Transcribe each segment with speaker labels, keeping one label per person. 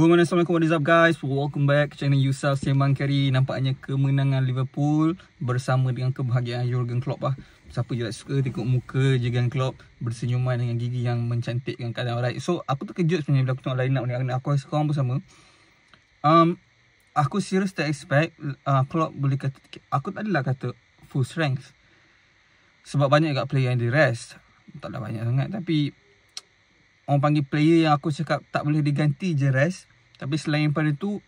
Speaker 1: Good morning, Assalamualaikum, what is up guys? Welcome back ke channel Yusuf Sembang Kari Nampaknya kemenangan Liverpool bersama dengan kebahagiaan Jurgen Klopp lah Siapa je tak suka tengok muka Jurgen Klopp bersenyuman dengan gigi yang mencantikkan keadaan orang So, aku terkejut sebenarnya bila aku tengok line up Aku rasa korang bersama um, Aku serius tak expect uh, Klopp boleh kata Aku tak adalah kata full strength Sebab banyak kat player yang di rest Tak lah banyak sangat tapi Orang panggil player yang aku cakap tak boleh diganti je rest tapi selain pada tu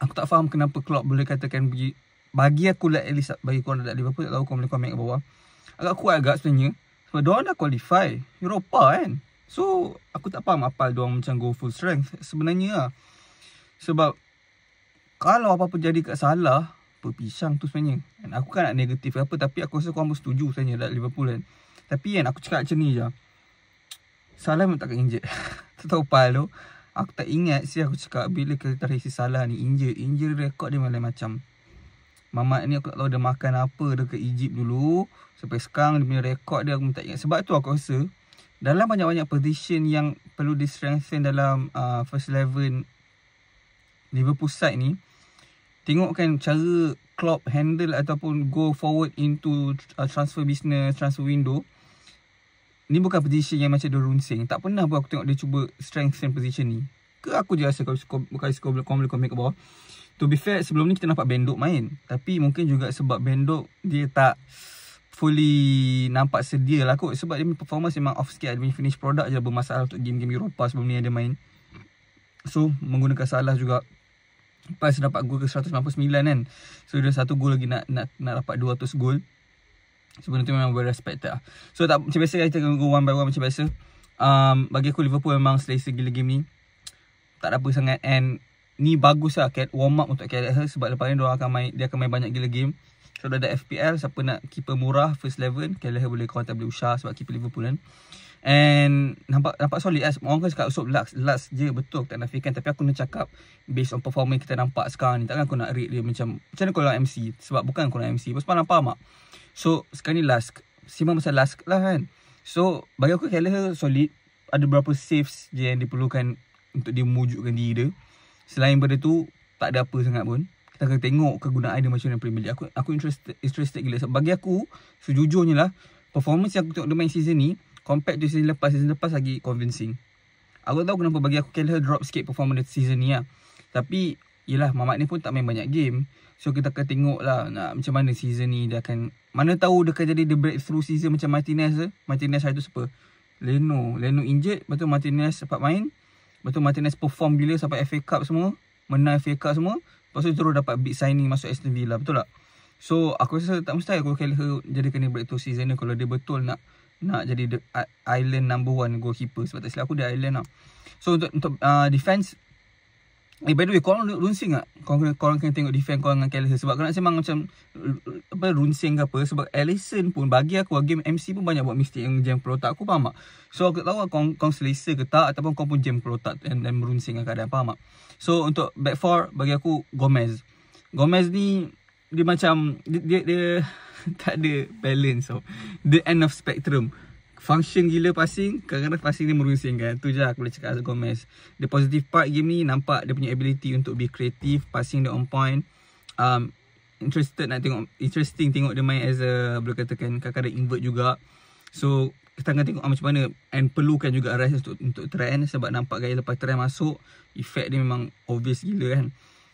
Speaker 1: Aku tak faham kenapa Klopp boleh katakan bagi, bagi aku lah at least Bagi korang tak ada apa Tak tahu korang boleh komen kat bawah Agak kuat agak sebenarnya Sebab diorang dah qualify Eropa kan So aku tak faham apa diorang macam go full strength Sebenarnya lah Sebab Kalau apa-apa jadi kat salah Perpisang tu sebenarnya And Aku kan nak negatif apa Tapi aku rasa korang pun setuju sebenarnya Dekat Liverpool kan Tapi kan aku cakap macam ni je Salah memang takkan injek Tak tahu pal tu Aku tak ingat sih aku cakap bila kita kereta si salah ni injil injil rekod dia malam macam. Mamat ni aku tak tahu dia makan apa dekat Egypt dulu sampai sekarang dia punya rekod dia aku tak ingat. Sebab tu aku rasa dalam banyak-banyak position yang perlu di strengthen dalam uh, first eleven Liverpool side ni tengok kan cara club handle ataupun go forward into uh, transfer business, transfer window Ni bukan position yang macam dia runsing. Tak pernah pun aku tengok dia cuba strengthen position ni. Ke aku je rasa kalau bukan isi kau boleh komen ke bawah. To be fair, sebelum ni kita nampak Bendok main. Tapi mungkin juga sebab Bendok dia tak fully nampak sedia lah kot. Sebab dia punya performance memang off sikit. Dia punya finish product je bermasalah untuk game-game Eropah sebelum ni ada main. So, menggunakan salah juga. Pas dapat gol ke 199 kan. So, dia satu gol lagi nak nak nak dapat 200 gol. Sebenarnya tu memang well respected lah. So tak, macam biasa kita tunggu one by one macam biasa. Um, bagi aku Liverpool memang selesa gila game ni. Tak ada apa sangat and ni bagus lah cat warm up untuk KL sebab lepas ni dia akan main dia akan main banyak gila game. So dah ada FPL siapa nak keeper murah first level KL boleh call tak boleh usah sebab keeper Liverpool kan. And nampak nampak solid as lah. orang kan cakap usup so, last last je betul tak nafikan tapi aku nak cakap based on performance kita nampak sekarang ni takkan aku nak rate dia macam macam mana kalau MC sebab bukan kau MC. Pasal nampak mak. So sekarang ni last Simbang pasal last lah kan So bagi aku Kelleher solid Ada berapa saves je yang diperlukan Untuk dia mewujudkan diri dia Selain pada tu Tak ada apa sangat pun Kita akan tengok kegunaan dia macam mana Premier League Aku aku interested, interested gila so, Bagi aku Sejujurnya lah Performance yang aku tengok dia main season ni Compact to season lepas Season lepas lagi convincing Aku tahu kenapa bagi aku Kelleher drop sikit performance season ni lah Tapi Yelah Mamat ni pun tak main banyak game So kita akan tengok lah nak, Macam mana season ni dia akan Mana tahu dia akan jadi the breakthrough season Macam Martinez ke Martinez hari tu siapa Leno Leno injet Lepas tu Martinez dapat main Lepas tu Martinez perform gila Sampai FA Cup semua Menang FA Cup semua Lepas tu terus dapat big signing Masuk Aston Villa Betul tak? So aku rasa tak mustahil Kalau Kelleher jadikan ni breakthrough season ni Kalau dia betul nak nak jadi the uh, island number one goalkeeper sebab tak silap aku dia island lah so untuk, untuk uh, defense Eh by the way korang runsing tak? Korang, korang, korang kena tengok defend korang dengan Callison Sebab korang memang macam apa Runsing ke apa Sebab Allison pun bagi aku Game MC pun banyak buat mistake yang jam pelotak Aku faham tak? So aku tak tahu lah korang, korang selesa ke tak Ataupun korang pun jam pelotak dan, dan merunsing dengan keadaan Faham tak? So untuk back four bagi aku Gomez Gomez ni dia macam dia, dia, dia tak ada balance so. The end of spectrum function gila passing kadang-kadang passing dia merusing kan tu je lah aku boleh cakap Azul Gomez the positive part game ni nampak dia punya ability untuk be creative passing dia on point um, interested nak tengok interesting tengok dia main as a boleh katakan kadang-kadang invert juga so kita akan tengok macam mana and perlukan juga rest untuk, untuk trend sebab nampak gaya lepas trend masuk effect dia memang obvious gila kan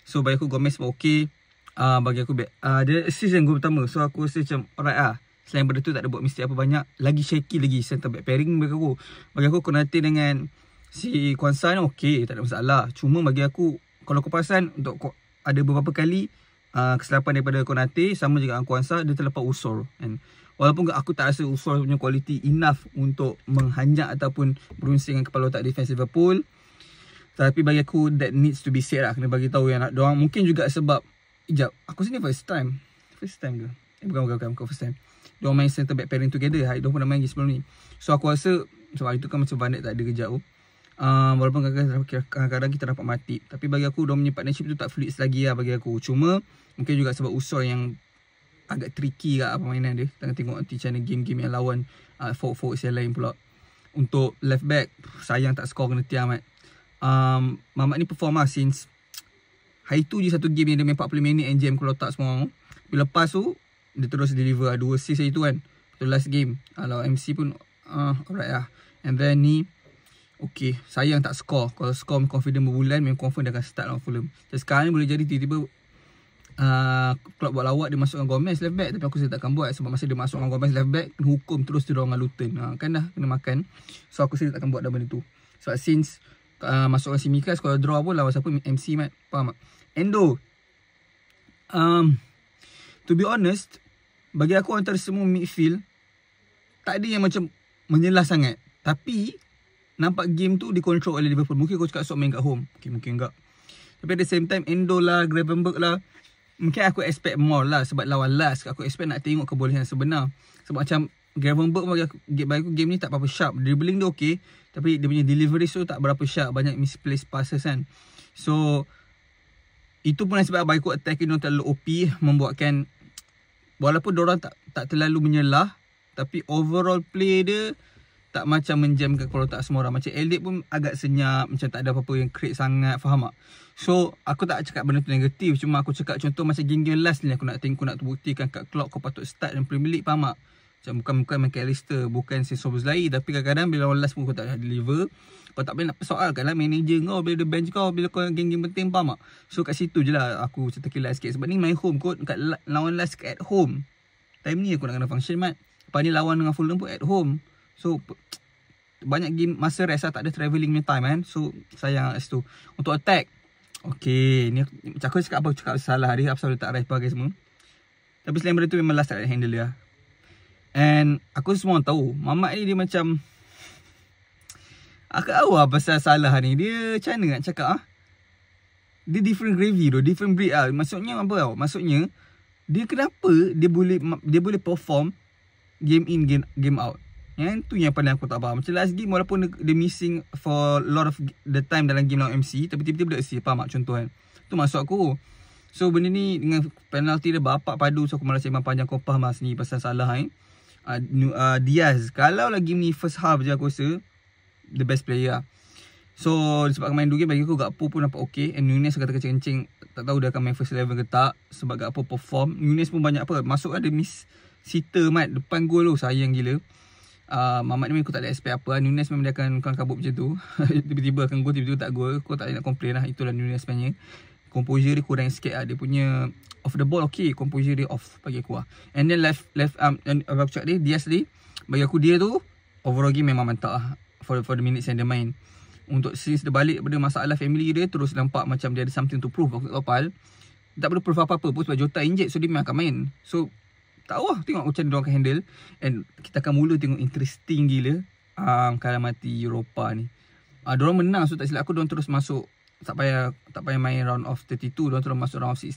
Speaker 1: so bagi aku Gomez pun okay uh, bagi aku uh, dia assist yang gol pertama so aku rasa macam alright lah Selain daripada tu tak ada buat mistake apa banyak Lagi shaky lagi center back pairing bagi aku Bagi aku Konate dengan si Kwan Sai okey tak ada masalah Cuma bagi aku kalau aku perasan untuk ada beberapa kali uh, Kesilapan daripada Konate sama juga dengan Kwan Sai dia terlepas usur And Walaupun aku tak rasa usur punya quality enough untuk menghanjak ataupun berunsing dengan kepala otak defense Liverpool tapi bagi aku that needs to be said lah kena bagi tahu yang nak doang mungkin juga sebab Sekejap, aku sini first time. First time ke? Eh, bukan, bukan, bukan, bukan first time. Dia main centre back pairing together Hari tu pun dah main lagi sebelum ni So aku rasa Sebab hari tu kan macam Vanek tak ada kejap uh, ah, Walaupun kadang-kadang kita dapat mati Tapi bagi aku Dia punya partnership tu tak fluid lagi lah bagi aku Cuma Mungkin juga sebab Usor yang Agak tricky kat lah permainan dia Tengah tengok nanti macam game-game yang lawan uh, ah, Forward-forward yang lain pula Untuk left back Sayang tak score kena tiang mat um, Mamat ni perform lah since Hari tu je satu game yang dia main 40 minit NGM kalau tak semua Bila lepas tu dia terus deliver lah. dua assist itu kan the last game kalau ah, MC pun ah uh, alright lah and then ni Okay, sayang tak score. Kalau score memang confident berbulan, memang confident dia akan start lawan Fulham. Jadi sekarang ni boleh jadi tiba-tiba uh, ah, Klopp buat lawak dia masukkan Gomez left back tapi aku saya takkan buat sebab masa dia masukkan Gomez left back kena hukum terus dia orang Luton uh, kan dah kena makan so aku saya takkan buat dah benda tu sebab since uh, masukkan si Mikas kalau draw pun lawas apa MC Mat faham tak Endo um, to be honest uh, bagi aku antara semua midfield tak ada yang macam menyelah sangat. Tapi nampak game tu dikontrol oleh Liverpool. Mungkin aku cakap sok main kat home. Okay, mungkin enggak. Tapi at the same time Endo lah, Gravenberg lah. Mungkin aku expect more lah sebab lawan last. Aku expect nak tengok kebolehan sebenar. Sebab macam Gravenberg bagi aku, bagi aku game ni tak apa-apa sharp. Dribbling dia okay. Tapi dia punya delivery tu tak berapa sharp. Banyak misplaced passes kan. So itu pun sebab baik aku attacking dia terlalu OP membuatkan walaupun orang tak tak terlalu menyelah tapi overall play dia tak macam menjamkan kalau tak semua orang macam Elite pun agak senyap macam tak ada apa-apa yang create sangat faham tak so aku tak cakap benda tu negatif cuma aku cakap contoh macam game-game last ni aku nak tengok aku nak buktikan kat clock kau patut start dan Premier League faham tak macam bukan bukan Michael Alistair bukan si Sobos lain tapi kadang-kadang bila orang last pun kau tak deliver kau tak boleh nak persoal kan lah manager kau bila dia bench kau bila kau geng-geng penting faham tak so kat situ je lah aku macam terkilat sikit sebab ni my home kot kat lawan last kat at home time ni aku nak kena function mat lepas ni lawan dengan Fulham pun at home so banyak game masa rest lah tak ada travelling punya time kan so sayang lah situ untuk attack Okay, ni macam aku cakap apa cakap salah hari apa pasal tak rest pagi semua. Tapi selain benda tu memang last tak handle dia. Lah. And aku semua orang tahu Mamat ni dia macam Aku tahu lah pasal salah ni Dia macam mana nak cakap ah? Dia different gravy tu Different breed lah Maksudnya apa tau Maksudnya Dia kenapa Dia boleh dia boleh perform Game in game, game out And tu yang paling aku tak faham Macam last game walaupun dia, dia missing For lot of the time dalam game lawan MC Tapi tiba-tiba dia asyik Faham tak contoh kan Tu maksud aku So benda ni dengan penalty dia bapak padu So aku malah sembang panjang kau mas ni sini Pasal salah kan eh? uh, uh, Diaz Kalau lagi ni first half je aku rasa The best player lah So sebab main dulu game bagi aku Gakpo pun nampak okay And Nunes kata kencing-kencing Tak tahu dia akan main first level ke tak Sebab Gakpo perform Nunes pun banyak apa Masuk ada miss Sita mat depan gol tu sayang gila uh, Mamat ni aku tak ada expect apa lah. Nunes memang dia akan kabut macam tu Tiba-tiba akan gol tiba-tiba tak gol Kau tak nak complain lah itulah Nunes sebenarnya composure dia kurang sikit lah. Dia punya off the ball okay. Composure dia off bagi aku lah. And then left, left um, and apa aku cakap dia, dia sendiri. Bagi aku dia tu, overall game memang mantap lah. For, for the minutes yang dia main. Untuk since dia balik daripada masalah family dia, terus nampak macam dia ada something to prove. Aku tak apa Tak perlu prove apa-apa pun sebab Jota injek. So dia memang akan main. So, tak tahu lah. Tengok macam dia akan handle. And kita akan mula tengok interesting gila. Um, kalah mati Europa ni. Uh, ah, diorang menang so tak silap aku diorang terus masuk tak payah tak payah main round of 32 dia terus masuk round of 16